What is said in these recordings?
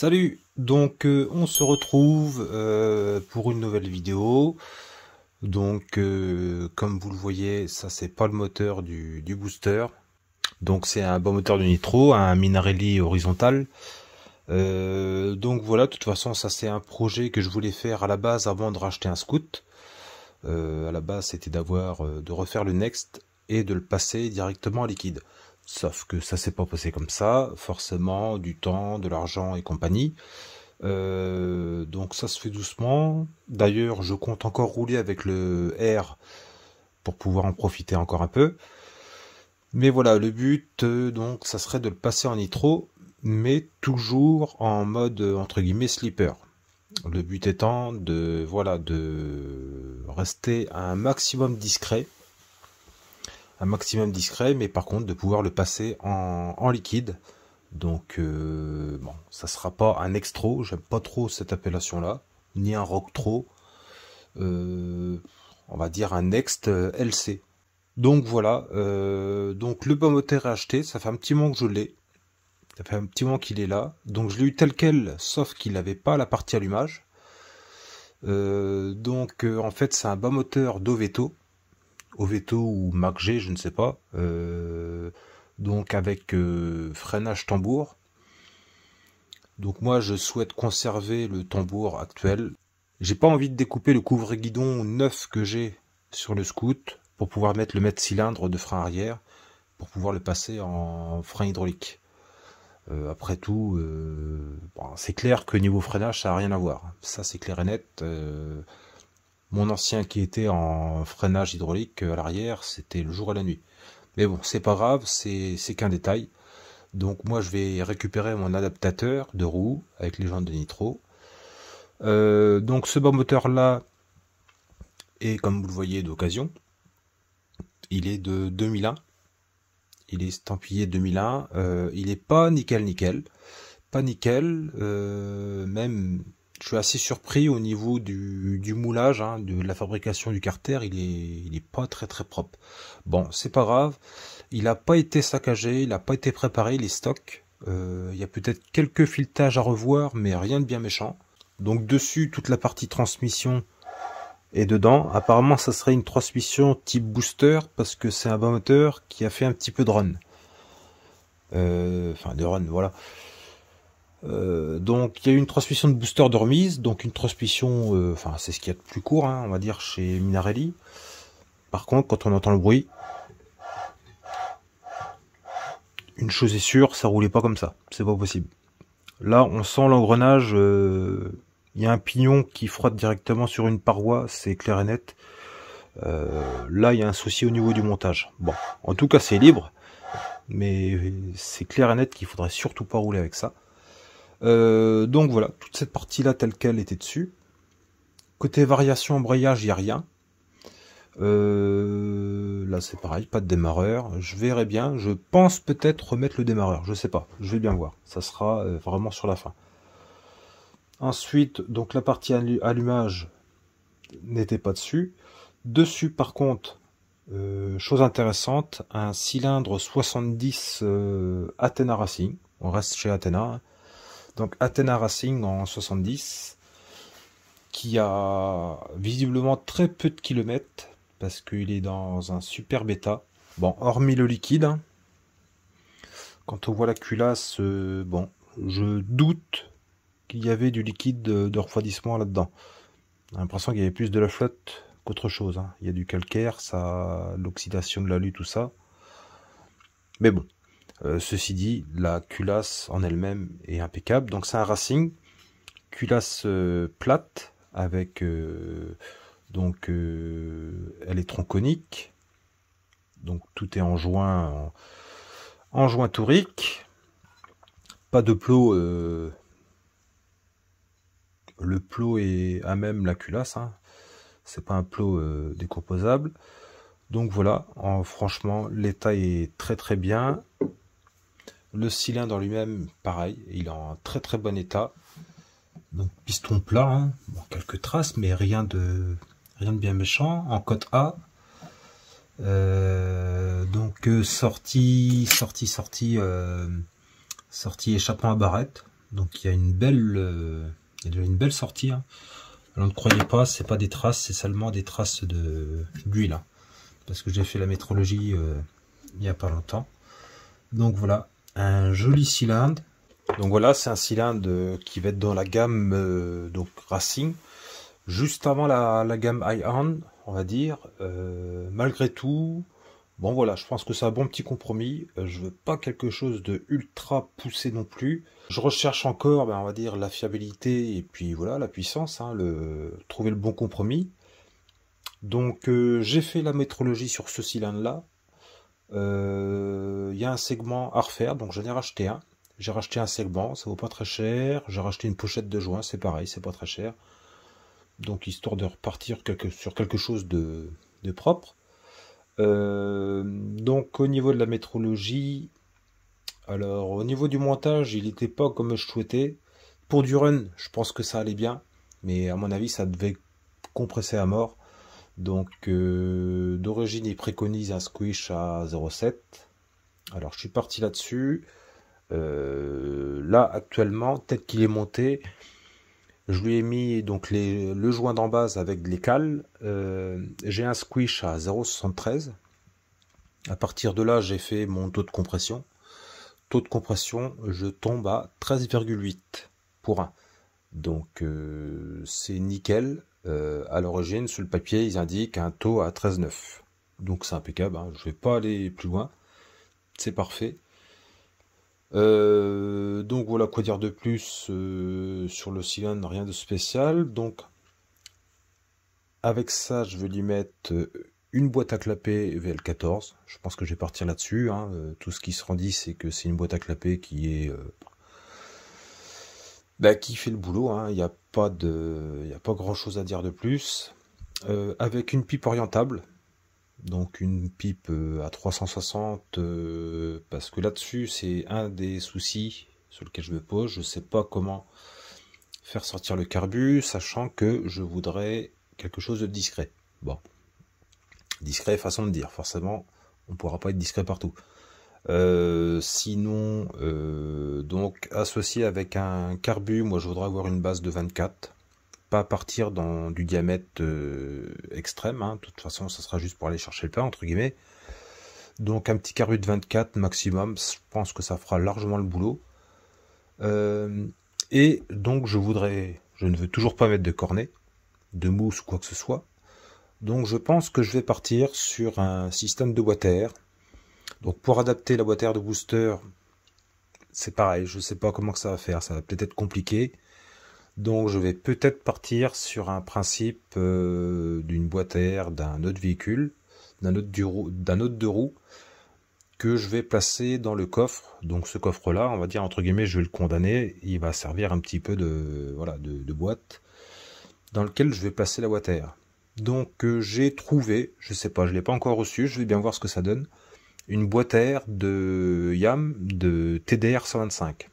Salut Donc euh, on se retrouve euh, pour une nouvelle vidéo. Donc euh, comme vous le voyez, ça c'est pas le moteur du, booster. Donc c'est un bon moteur de nitro, un Minarelli horizontal. donc voilà, de toute façon ça c'est un projet que je voulais faire à la base avant de racheter un scout. à la base c'était d'avoir de refaire le next et de le passer directement à liquide. Sauf que ça s'est pas passé comme ça, forcément, du temps, de l'argent et compagnie. Euh, donc ça se fait doucement. D'ailleurs, je compte encore rouler avec le R pour pouvoir en profiter encore un peu. Mais voilà, le but, euh, donc, ça serait de le passer en nitro, mais toujours en mode entre guillemets sleeper. Le but étant de voilà de rester un maximum discret maximum discret, mais par contre de pouvoir le passer en, en liquide. Donc euh, bon, ça sera pas un extra j'aime pas trop cette appellation là, ni un rock trop. Euh, on va dire un next euh, LC. Donc voilà, donc le bas moteur est acheté, ça fait un petit moment que je l'ai. Ça fait un petit moment qu'il est là. Donc je l'ai eu tel quel, sauf qu'il n'avait pas la partie allumage. donc en fait c'est un bas moteur Doveto Oveto ou MacG, G, je ne sais pas. Euh, donc avec euh, freinage tambour. Donc moi je souhaite conserver le tambour actuel. J'ai pas envie de découper le couvre-guidon neuf que j'ai sur le scout pour pouvoir mettre le mètre cylindre de frein arrière pour pouvoir le passer en frein hydraulique. Euh, après tout, bah, c'est clair que niveau freinage ça n'a rien à voir. Ça c'est clair et net. Mon ancien qui était en freinage hydraulique euh, à l'arrière, c'était le jour et la nuit. Mais bon, c'est pas grave, c'est qu'un détail. Donc moi je vais récupérer mon adaptateur de roue avec les jantes de nitro. Euh, donc ce bon moteur là est comme vous le voyez d'occasion. Il est de 2001. Il est estampillé 2001. Euh, il est pas nickel nickel. Pas nickel. même je suis assez surpris au niveau du, moulage, hein, de la fabrication du carter, il n'est est pas très très propre. Bon, c'est pas grave, il n'a pas été saccagé, il n'a pas été préparé, les stocks. Euh, il y a peut-être quelques filetages à revoir, mais rien de bien méchant. Donc dessus, toute la partie transmission est dedans. Apparemment, ça serait une transmission type booster, parce que c'est un moteur qui a fait un petit peu de run. Euh, enfin, de run, voilà. Euh, donc il y a eu une transmission de booster de remise, donc une transmission, euh, enfin c'est ce qu'il y a de plus court, hein, on va dire, chez Minarelli. Par contre, quand on entend le bruit, une chose est sûre, ça roulait pas comme ça, c'est pas possible. Là, on sent l'engrenage, euh, il y a un pignon qui frotte directement sur une paroi, c'est clair et net. là, il y a un souci au niveau du montage. Bon, en tout cas, c'est libre, mais c'est clair et net qu'il faudrait surtout pas rouler avec ça. Euh, donc voilà, toute cette partie-là telle qu'elle était dessus. Côté variation embrayage, il n'y a rien. Euh, là c'est pareil, pas de démarreur. Je verrai bien. Je pense peut-être remettre le démarreur. Je sais pas. Je vais bien voir. Ça sera euh, vraiment sur la fin. Ensuite, donc la partie allumage n'était pas dessus. Dessus par contre, chose intéressante, un cylindre 70 Athena Racing. On reste chez Athena. Hein donc Athena Racing en 70, qui a visiblement très peu de kilomètres, parce qu'il est dans un super bêta. Bon, hormis le liquide, hein. quand on voit la culasse, euh, bon, je doute qu'il y avait du liquide de, refroidissement là-dedans. J'ai l'impression qu'il y avait plus de la flotte qu'autre chose. Hein. Il y a du calcaire, ça, l'oxydation de l'alu, tout ça. Mais bon, euh, ceci dit, la culasse en elle-même est impeccable. Donc c'est un Racing, culasse euh, plate avec euh, donc elle est tronconique. Donc tout est en joint en, joint tourique. Pas de plot. le plot est à même la culasse. Hein. C'est pas un plot décomposable. Donc voilà, en, franchement, l'état est très très bien. Le cylindre lui-même, pareil, il est en très très bon état. Donc piston plat, hein. quelques traces, mais rien de, rien de bien méchant. En côte A. Euh, donc euh, sortie, sortie, sortie, euh, sortie échappement à barrette. Donc il y a une belle, une belle sortie. Alors hein. ne croyez pas, c'est pas des traces, c'est seulement des traces de d'huile. Hein. Parce que j'ai fait la métrologie il n'y a pas longtemps. Donc voilà, joli cylindre. Donc voilà, c'est un cylindre qui va être dans la gamme euh, donc Racing, juste avant la, gamme iron on va dire. Euh, malgré tout, bon voilà, je pense que c'est un bon petit compromis. Euh, je veux pas quelque chose de ultra poussé non plus. Je recherche encore, ben, on va dire, la fiabilité et puis voilà, la puissance, hein, le, trouver le bon compromis. Donc j'ai fait la métrologie sur ce cylindre-là y a un segment à refaire, donc j'en ai racheté un. J'ai racheté un segment, ça vaut pas très cher. J'ai racheté une pochette de joint, c'est pareil, c'est pas très cher. Donc histoire de repartir quelque, sur quelque chose de, de propre. Euh, donc au niveau de la métrologie, alors au niveau du montage, il n'était pas comme je souhaitais. Pour du run, je pense que ça allait bien, mais à mon avis, ça devait compresser à mort. Donc euh, d'origine, il préconise un squish à 0,7. Alors, je suis parti là-dessus. Euh, là, actuellement, peut-être qu'il est monté, je lui ai mis donc le joint d'en base avec les cales. Euh, j'ai un squish à 0,73. À partir de là, j'ai fait mon taux de compression. Taux de compression, je tombe à 13,8 pour 1. Donc euh, c'est nickel. à l'origine, sur le papier, ils indiquent un taux à 13,9. Donc c'est impeccable, hein. je ne vais pas aller plus loin c'est parfait. Euh, donc voilà, quoi dire de plus euh, sur le cylindre, rien de spécial. Donc avec ça, je vais lui mettre euh, une boîte à clapet VL14. Je pense que je vais partir là-dessus. Hein. tout ce qui se rendit, c'est que c'est une boîte à clapet qui est bah, qui fait le boulot. Hein. Il n'y a pas de, il n'y a pas grand chose à dire de plus. avec une pipe orientable, donc une pipe euh, à 360 euh, parce que là-dessus c'est un des soucis sur lequel je me pose. Je ne sais pas comment faire sortir le carbu, sachant que je voudrais quelque chose de discret. Bon, discret façon de dire. Forcément, on pourra pas être discret partout. Euh, sinon, donc associé avec un carbu, moi je voudrais avoir une base de 24 pas partir dans du diamètre euh, extrême. Hein. De toute façon, ça sera juste pour aller chercher le pain, entre guillemets. Donc un petit carré de 24 maximum, je pense que ça fera largement le boulot. Euh, et donc je voudrais, je ne veux toujours pas mettre de cornet, de mousse ou quoi que ce soit. Donc je pense que je vais partir sur un système de boîte à air. Donc pour adapter la boîte à air de booster, c'est pareil, je ne sais pas comment que ça va faire, ça va peut-être être compliqué. Donc je vais peut-être partir sur un principe euh, d'une boîte à air d'un autre véhicule, d'un autre, d'un autre roues, que je vais placer dans le coffre. Donc ce coffre-là, on va dire entre guillemets, je vais le condamner, il va servir un petit peu de, voilà, de, boîte dans lequel je vais placer la boîte à air. Donc euh, j'ai trouvé, je sais pas, je ne l'ai pas encore reçu, je vais bien voir ce que ça donne, une boîte à air de YAM de TDR 125.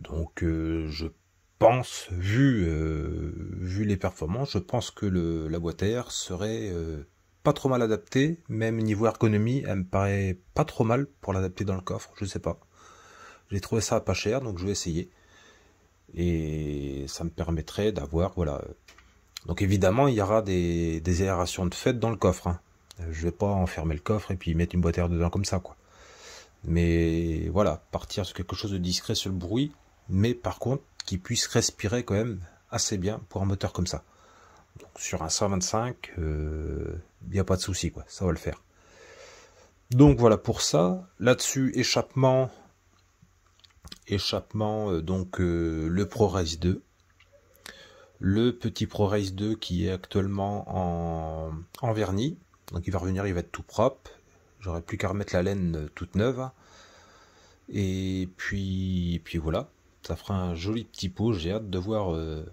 Donc euh, je je vu, euh, vu les performances, je pense que le, la boîte à air serait euh, pas trop mal adaptée, même niveau ergonomie, elle me paraît pas trop mal pour l'adapter dans le coffre, je sais pas. J'ai trouvé ça pas cher, donc je vais essayer. Et ça me permettrait d'avoir, voilà. Donc évidemment, il y aura des, aérations de fête dans le coffre. Hein. Je vais pas enfermer le coffre et puis mettre une boîte à air dedans comme ça, quoi. Mais voilà, partir sur quelque chose de discret sur le bruit, mais par contre, qui puisse respirer quand même assez bien pour un moteur comme ça. Donc sur un 125, il n'y a pas de souci, quoi, ça va le faire. Donc voilà pour ça. Là-dessus, échappement, échappement, euh, donc euh, le le ProRace 2. Le petit ProRace 2 qui est actuellement en, vernis. Donc il va revenir, il va être tout propre. J'aurais plus qu'à remettre la laine euh, toute neuve. Et puis, et puis voilà. Ça fera un joli petit pot. J'ai hâte de voir euh,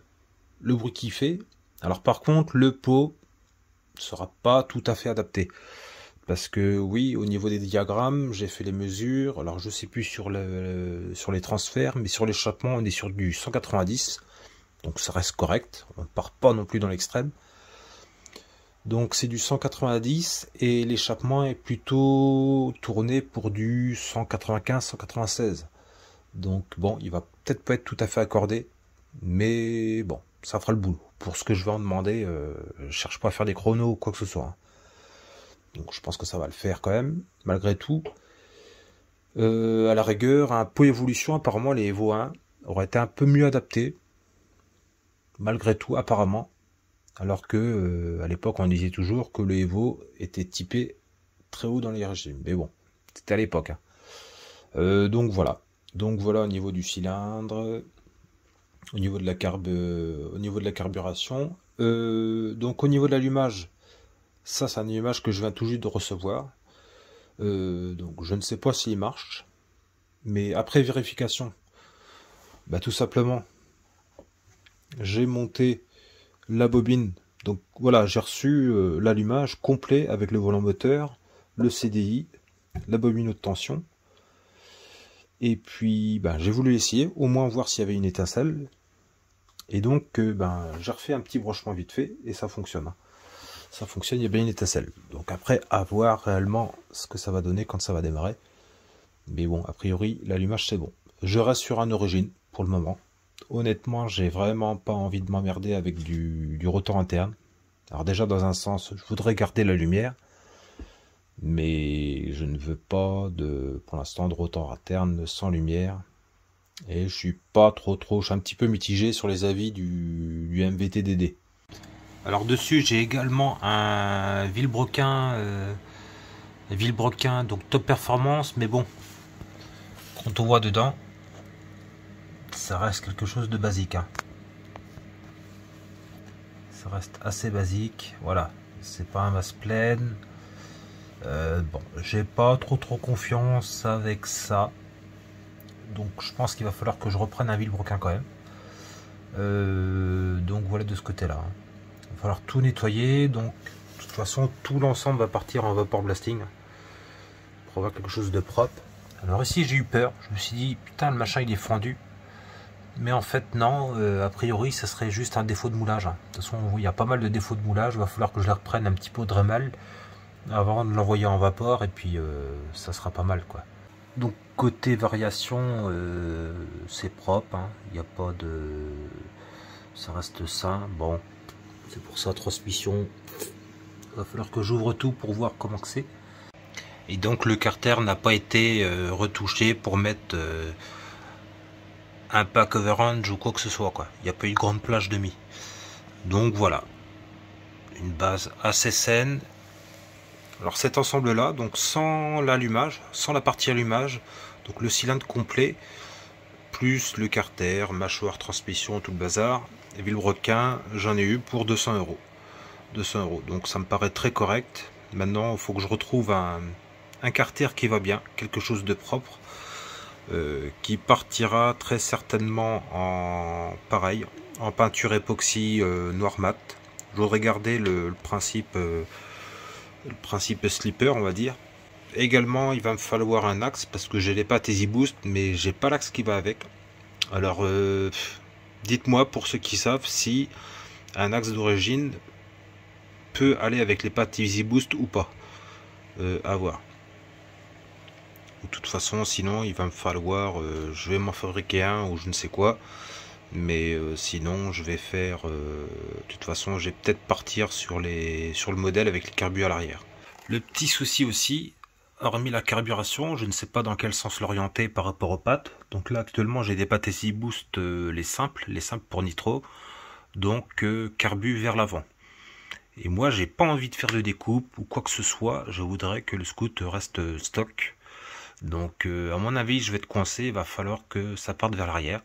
le bruit qu'il fait. Alors par contre, le pot sera pas tout à fait adapté. Parce que oui, au niveau des diagrammes, j'ai fait les mesures. Alors je sais plus sur les transferts, mais sur l'échappement, on est sur du 190. Donc ça reste correct. On ne part pas non plus dans l'extrême. Donc c'est du 190 et l'échappement est plutôt tourné pour du 195-196. Donc bon, il va peut-être pas être tout à fait accordé, mais bon, ça fera le boulot. Pour ce que je vais en demander, euh, je cherche pas à faire des chronos ou quoi que ce soit. Hein. Donc je pense que ça va le faire quand même, malgré tout. Euh, à la rigueur, un peu évolution, apparemment les Evo 1 auraient été un peu mieux adaptés, malgré tout, apparemment. Alors que euh, à l'époque, on disait toujours que le Evo était typé très haut dans les régimes. Mais bon, c'était à l'époque. Hein. donc voilà. Donc voilà au niveau du cylindre, au niveau de la, euh, au niveau de la carburation. Euh, donc au niveau de l'allumage, ça c'est un allumage que je viens tout juste de recevoir. Euh, donc je ne sais pas s'il marche. Mais après vérification, bah, tout simplement, j'ai monté la bobine. Donc voilà, j'ai reçu l'allumage complet avec le volant moteur, le CDI, la bobine haute tension. Et puis, ben, j'ai voulu essayer, au moins voir s'il y avait une étincelle. Et donc, euh, ben, j'ai refait un petit brochement vite fait, et ça fonctionne. Hein. Ça fonctionne, il y a bien une étincelle. Donc après, à voir réellement ce que ça va donner quand ça va démarrer. Mais bon, a priori, l'allumage, c'est bon. Je reste sur un origine, pour le moment. Honnêtement, j'ai vraiment pas envie de m'emmerder avec du, du rotor interne. Alors déjà, dans un sens, je voudrais garder la lumière mais je ne veux pas de, pour l'instant de rotor à sans lumière. Et je suis pas trop trop, je suis un petit peu mitigé sur les avis du, MVTDD. Alors dessus j'ai également un Villebroquin, euh, donc top performance, mais bon, quand on voit dedans, ça reste quelque chose de basique. Hein. Ça reste assez basique, voilà, c'est pas un masse pleine. Euh, bon, j'ai pas trop trop confiance avec ça. Donc je pense qu'il va falloir que je reprenne un vilebrequin quand même. Euh, donc voilà de ce côté-là. Hein. Il va falloir tout nettoyer. Donc de toute façon, tout l'ensemble va partir en vapor blasting. Pour avoir quelque chose de propre. Alors ici j'ai eu peur. Je me suis dit, putain le machin il est fendu. Mais en fait non, euh, a priori ça serait juste un défaut de moulage. Hein. De toute façon, il y a pas mal de défauts de moulage. Il va falloir que je les reprenne un petit peu au Dremel avant de l'envoyer en vapeur et puis euh, ça sera pas mal quoi. Donc côté variation, euh, c'est propre, hein. il n'y a pas de... ça reste sain, bon, c'est pour ça transmission, il va falloir que j'ouvre tout pour voir comment c'est. Et donc le carter n'a pas été euh, retouché pour mettre un pack overrange ou quoi que ce soit quoi, il n'y a pas eu de grande plage de mi. Donc voilà, une base assez saine, alors cet ensemble-là, donc sans l'allumage, sans la partie allumage, donc le cylindre complet, plus le carter, mâchoire, transmission, tout le bazar, Villebrequin, j'en ai eu pour 200 euros. 200 euros, donc ça me paraît très correct. Maintenant, il faut que je retrouve un, carter qui va bien, quelque chose de propre, euh, qui partira très certainement en pareil, en peinture époxy euh, noir mat. Je voudrais garder le, principe... Euh, le principe slipper on va dire. Également il va me falloir un axe parce que j'ai les pattes Easy Boost mais j'ai pas l'axe qui va avec. Alors euh, dites-moi pour ceux qui savent si un axe d'origine peut aller avec les pattes Easy Boost ou pas. Euh, à voir. De toute façon sinon il va me falloir, euh, je vais m'en fabriquer un ou je ne sais quoi mais euh, sinon je vais faire euh, de toute façon je vais peut-être partir sur, les, sur le modèle avec les carbus à l'arrière le petit souci aussi hormis la carburation je ne sais pas dans quel sens l'orienter par rapport aux pattes donc là actuellement j'ai des pattes SI Boost euh, les simples les simples pour nitro donc carbu vers l'avant et moi j'ai pas envie de faire de découpe ou quoi que ce soit je voudrais que le scout reste stock donc à mon avis je vais être coincé il va falloir que ça parte vers l'arrière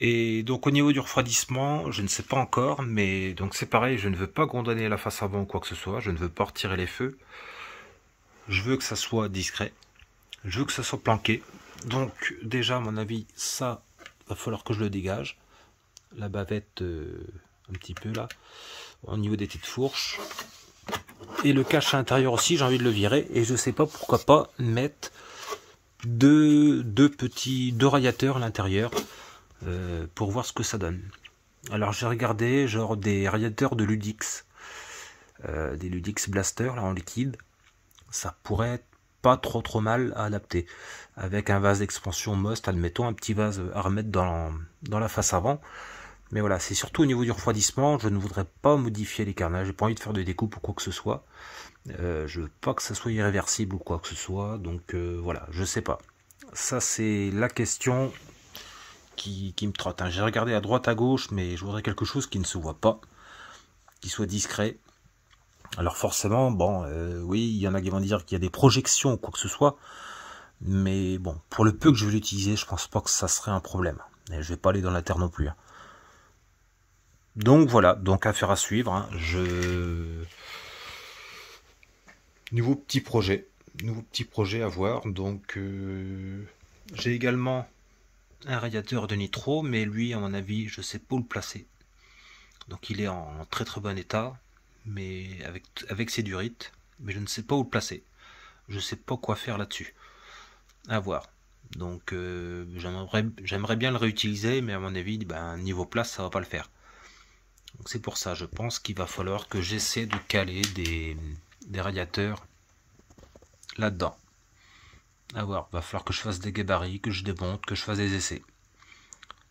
et donc au niveau du refroidissement, je ne sais pas encore, mais donc c'est pareil, je ne veux pas gondonner la face avant ou quoi que ce soit, je ne veux pas retirer les feux. Je veux que ça soit discret, je veux que ça soit planqué. Donc déjà, à mon avis, ça, va falloir que je le dégage. La bavette, euh, un petit peu là, au niveau des petites fourches. Et le cache à l'intérieur aussi, j'ai envie de le virer. Et je ne sais pas pourquoi pas mettre deux, deux petits deux radiateurs à l'intérieur. Euh, pour voir ce que ça donne. Alors j'ai regardé genre des radiateurs de Ludix, euh, des Ludix Blaster là en liquide, ça pourrait être pas trop trop mal à adapter. Avec un vase d'expansion Most, admettons, un petit vase à remettre dans, dans la face avant. Mais voilà, c'est surtout au niveau du refroidissement, je ne voudrais pas modifier les carnages, j'ai pas envie de faire des découpe ou quoi que ce soit. Euh, je veux pas que ça soit irréversible ou quoi que ce soit, donc voilà, je sais pas. Ça c'est la question qui, me trotte. Hein. J'ai regardé à droite, à gauche, mais je voudrais quelque chose qui ne se voit pas, qui soit discret. Alors forcément, bon, euh, oui, il y en a qui vont dire qu'il y a des projections ou quoi que ce soit, mais bon, pour le peu que je vais l'utiliser, je pense pas que ça serait un problème. Et je vais pas aller dans la terre non plus. Hein. Donc voilà, donc affaire à suivre. Hein. Je... Nouveau petit projet. Nouveau petit projet à voir. Donc euh, j'ai également un radiateur de nitro, mais lui, à mon avis, je sais pas où le placer. Donc il est en très très bon état, mais avec, avec ses durites, mais je ne sais pas où le placer. Je sais pas quoi faire là-dessus. À voir. Donc euh, j'aimerais bien le réutiliser, mais à mon avis, ben, niveau place, ça va pas le faire. Donc c'est pour ça, je pense qu'il va falloir que j'essaie de caler des, des radiateurs là-dedans à voir, va falloir que je fasse des gabarits, que je démonte, que je fasse des essais.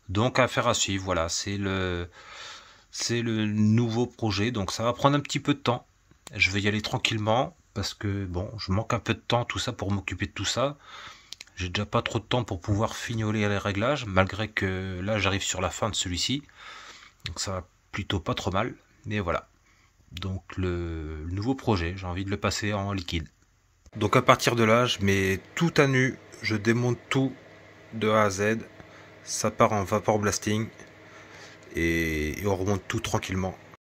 Donc affaire à suivre, voilà, c'est le c'est le nouveau projet, donc ça va prendre un petit peu de temps. Je vais y aller tranquillement parce que bon, je manque un peu de temps tout ça pour m'occuper de tout ça. J'ai déjà pas trop de temps pour pouvoir fignoler les réglages, malgré que là j'arrive sur la fin de celui-ci. Donc ça va plutôt pas trop mal, mais voilà. Donc le nouveau projet, j'ai envie de le passer en liquide. Donc à partir de là, je mets tout à nu, je démonte tout de A à Z, ça part en vapor blasting et, et on remonte tout tranquillement.